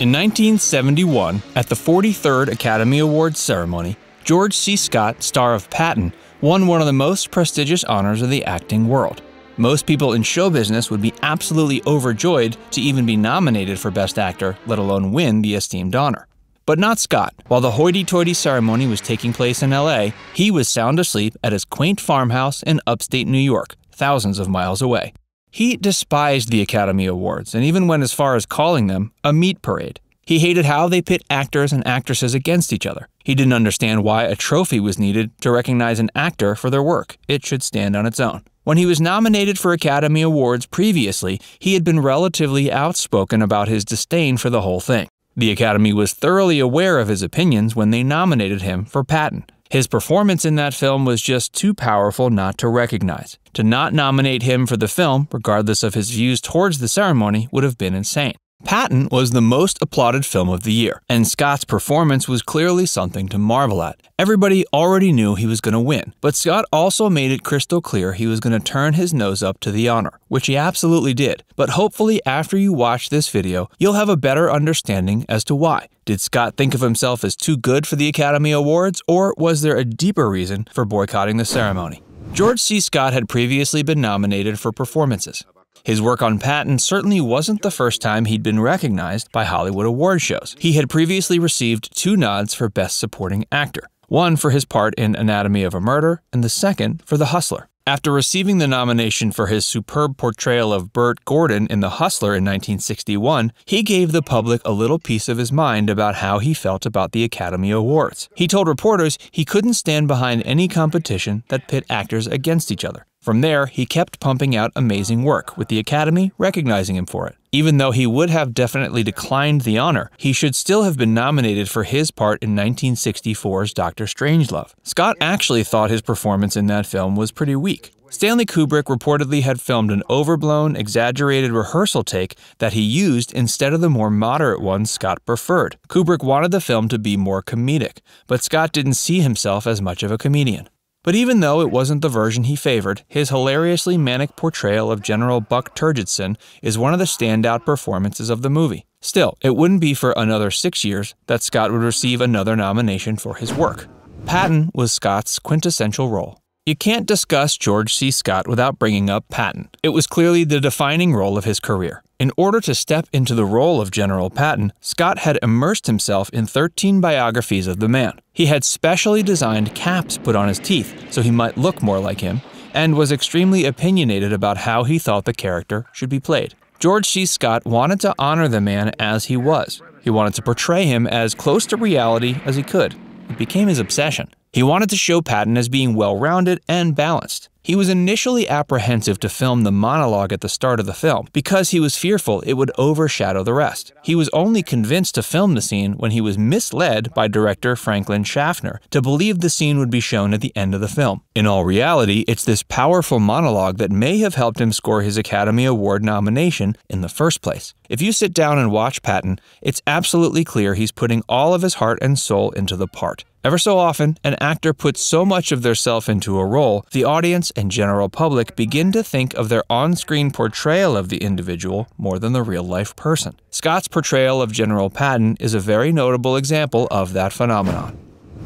In 1971, at the 43rd Academy Awards ceremony, George C. Scott, star of Patton, won one of the most prestigious honors of the acting world. Most people in show business would be absolutely overjoyed to even be nominated for Best Actor, let alone win the esteemed honor. But not Scott. While the hoity toity ceremony was taking place in LA, he was sound asleep at his quaint farmhouse in upstate New York, thousands of miles away. He despised the Academy Awards and even went as far as calling them a meat parade. He hated how they pit actors and actresses against each other. He didn't understand why a trophy was needed to recognize an actor for their work. It should stand on its own. When he was nominated for Academy Awards previously, he had been relatively outspoken about his disdain for the whole thing. The Academy was thoroughly aware of his opinions when they nominated him for Patton, his performance in that film was just too powerful not to recognize. To not nominate him for the film, regardless of his views towards the ceremony, would have been insane. Patton was the most applauded film of the year, and Scott's performance was clearly something to marvel at. Everybody already knew he was going to win, but Scott also made it crystal clear he was going to turn his nose up to the honor, which he absolutely did. But hopefully, after you watch this video, you'll have a better understanding as to why. Did Scott think of himself as too good for the Academy Awards, or was there a deeper reason for boycotting the ceremony? George C. Scott had previously been nominated for performances. His work on Patton certainly wasn't the first time he'd been recognized by Hollywood award shows. He had previously received two nods for Best Supporting Actor, one for his part in Anatomy of a Murder, and the second for The Hustler. After receiving the nomination for his superb portrayal of Burt Gordon in The Hustler in 1961, he gave the public a little piece of his mind about how he felt about the Academy Awards. He told reporters he couldn't stand behind any competition that pit actors against each other. From there, he kept pumping out amazing work, with the Academy recognizing him for it. Even though he would have definitely declined the honor, he should still have been nominated for his part in 1964's Doctor Strangelove. Scott actually thought his performance in that film was pretty weak. Stanley Kubrick reportedly had filmed an overblown, exaggerated rehearsal take that he used instead of the more moderate one Scott preferred. Kubrick wanted the film to be more comedic, but Scott didn't see himself as much of a comedian. But even though it wasn't the version he favored, his hilariously manic portrayal of General Buck Turgidson is one of the standout performances of the movie. Still, it wouldn't be for another six years that Scott would receive another nomination for his work. Patton was Scott's quintessential role. You can't discuss George C. Scott without bringing up Patton. It was clearly the defining role of his career. In order to step into the role of General Patton, Scott had immersed himself in 13 biographies of the man. He had specially designed caps put on his teeth so he might look more like him, and was extremely opinionated about how he thought the character should be played. George C. Scott wanted to honor the man as he was. He wanted to portray him as close to reality as he could. It became his obsession. He wanted to show Patton as being well rounded and balanced. He was initially apprehensive to film the monologue at the start of the film because he was fearful it would overshadow the rest. He was only convinced to film the scene when he was misled by director Franklin Schaffner to believe the scene would be shown at the end of the film. In all reality, it's this powerful monologue that may have helped him score his Academy Award nomination in the first place. If you sit down and watch Patton, it's absolutely clear he's putting all of his heart and soul into the part. Ever so often, an actor puts so much of theirself into a role, the audience and general public begin to think of their on screen portrayal of the individual more than the real life person. Scott's portrayal of General Patton is a very notable example of that phenomenon.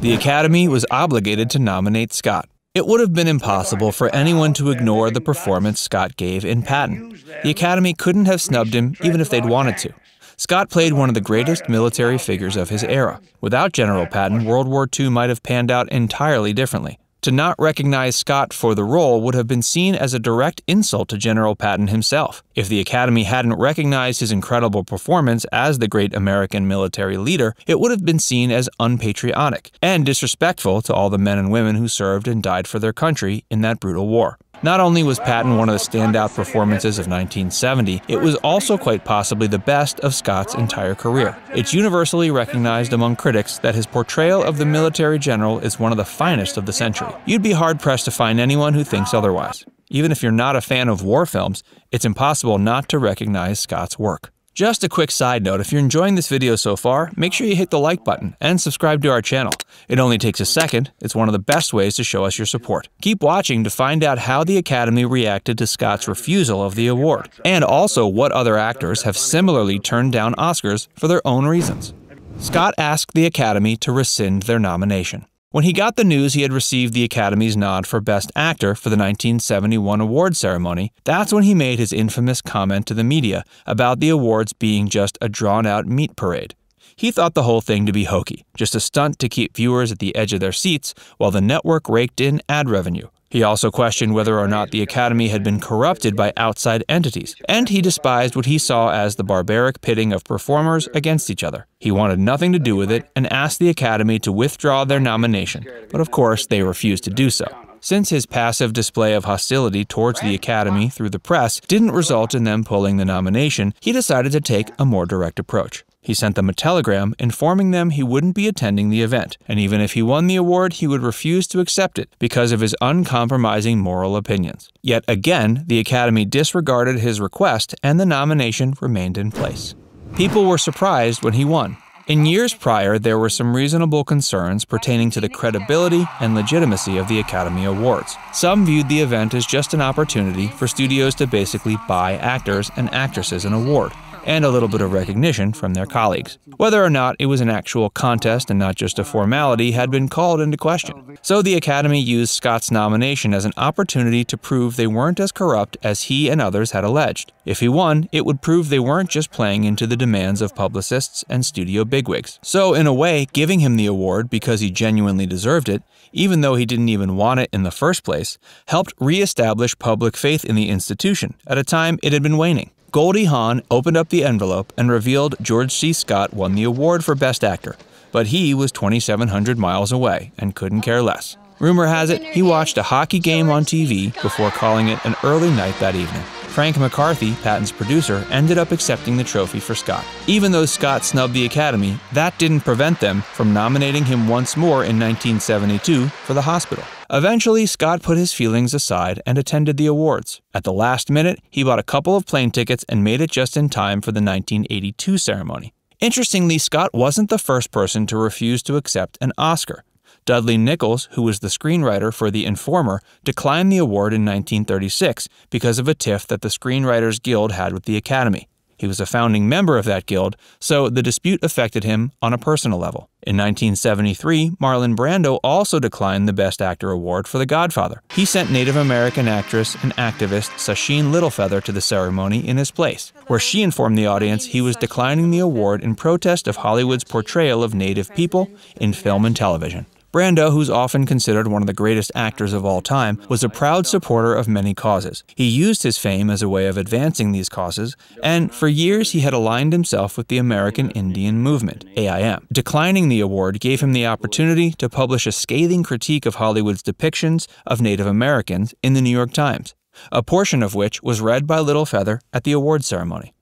The Academy was obligated to nominate Scott. It would have been impossible for anyone to ignore the performance Scott gave in Patton. The Academy couldn't have snubbed him even if they'd wanted to. Scott played one of the greatest military figures of his era. Without General Patton, World War II might have panned out entirely differently. To not recognize Scott for the role would have been seen as a direct insult to General Patton himself. If the Academy hadn't recognized his incredible performance as the great American military leader, it would have been seen as unpatriotic and disrespectful to all the men and women who served and died for their country in that brutal war. Not only was Patton one of the standout performances of 1970, it was also quite possibly the best of Scott's entire career. It's universally recognized among critics that his portrayal of the military general is one of the finest of the century. You'd be hard pressed to find anyone who thinks otherwise. Even if you're not a fan of war films, it's impossible not to recognize Scott's work. Just a quick side note, if you're enjoying this video so far, make sure you hit the like button and subscribe to our channel. It only takes a second, it's one of the best ways to show us your support. Keep watching to find out how the Academy reacted to Scott's refusal of the award, and also what other actors have similarly turned down Oscars for their own reasons. Scott asked the Academy to rescind their nomination. When he got the news he had received the Academy's nod for Best Actor for the 1971 award ceremony, that's when he made his infamous comment to the media about the awards being just a drawn out meat parade. He thought the whole thing to be hokey, just a stunt to keep viewers at the edge of their seats while the network raked in ad revenue. He also questioned whether or not the Academy had been corrupted by outside entities, and he despised what he saw as the barbaric pitting of performers against each other. He wanted nothing to do with it and asked the Academy to withdraw their nomination, but of course they refused to do so. Since his passive display of hostility towards the Academy through the press didn't result in them pulling the nomination, he decided to take a more direct approach. He sent them a telegram informing them he wouldn't be attending the event, and even if he won the award, he would refuse to accept it because of his uncompromising moral opinions. Yet again, the Academy disregarded his request and the nomination remained in place. People were surprised when he won. In years prior, there were some reasonable concerns pertaining to the credibility and legitimacy of the Academy Awards. Some viewed the event as just an opportunity for studios to basically buy actors and actresses an award and a little bit of recognition from their colleagues. Whether or not it was an actual contest and not just a formality had been called into question. So the Academy used Scott's nomination as an opportunity to prove they weren't as corrupt as he and others had alleged. If he won, it would prove they weren't just playing into the demands of publicists and studio bigwigs. So, in a way, giving him the award because he genuinely deserved it, even though he didn't even want it in the first place, helped re establish public faith in the institution at a time it had been waning. Goldie Hawn opened up the envelope and revealed George C. Scott won the award for Best Actor, but he was 2,700 miles away and couldn't care less. Rumor has it he watched a hockey game on TV before calling it an early night that evening. Frank McCarthy, Patton's producer, ended up accepting the trophy for Scott. Even though Scott snubbed the Academy, that didn't prevent them from nominating him once more in 1972 for The Hospital. Eventually, Scott put his feelings aside and attended the awards. At the last minute, he bought a couple of plane tickets and made it just in time for the 1982 ceremony. Interestingly, Scott wasn't the first person to refuse to accept an Oscar. Dudley Nichols, who was the screenwriter for The Informer, declined the award in 1936 because of a tiff that the Screenwriters Guild had with the Academy. He was a founding member of that guild, so the dispute affected him on a personal level. In 1973, Marlon Brando also declined the Best Actor award for The Godfather. He sent Native American actress and activist Sasheen Littlefeather to the ceremony in his place, where she informed the audience he was declining the award in protest of Hollywood's portrayal of Native people in film and television. Brando, who's often considered one of the greatest actors of all time, was a proud supporter of many causes. He used his fame as a way of advancing these causes, and for years he had aligned himself with the American Indian Movement, AIM. Declining the award gave him the opportunity to publish a scathing critique of Hollywood's depictions of Native Americans in the New York Times, a portion of which was read by Little Feather at the award ceremony.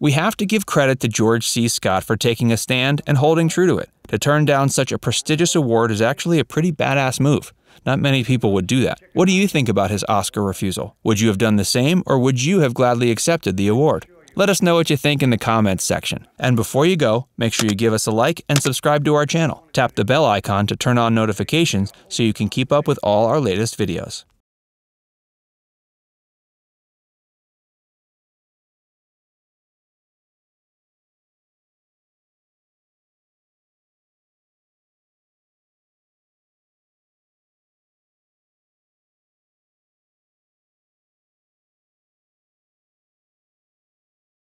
We have to give credit to George C. Scott for taking a stand and holding true to it. To turn down such a prestigious award is actually a pretty badass move. Not many people would do that. What do you think about his Oscar refusal? Would you have done the same, or would you have gladly accepted the award? Let us know what you think in the comments section. And before you go, make sure you give us a like and subscribe to our channel. Tap the bell icon to turn on notifications so you can keep up with all our latest videos.